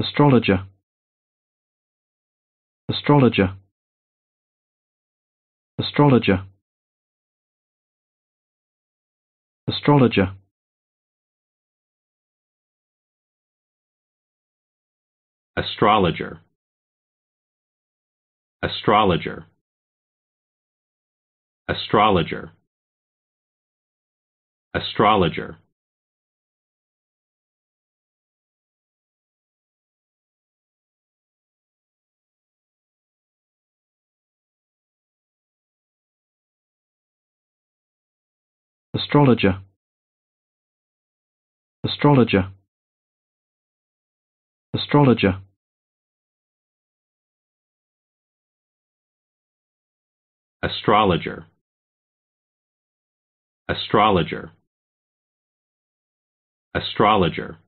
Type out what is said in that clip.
astrologer astrologer astrologer astrologer astrologer astrologer astrologer astrologer astrologer astrologer astrologer astrologer astrologer astrologer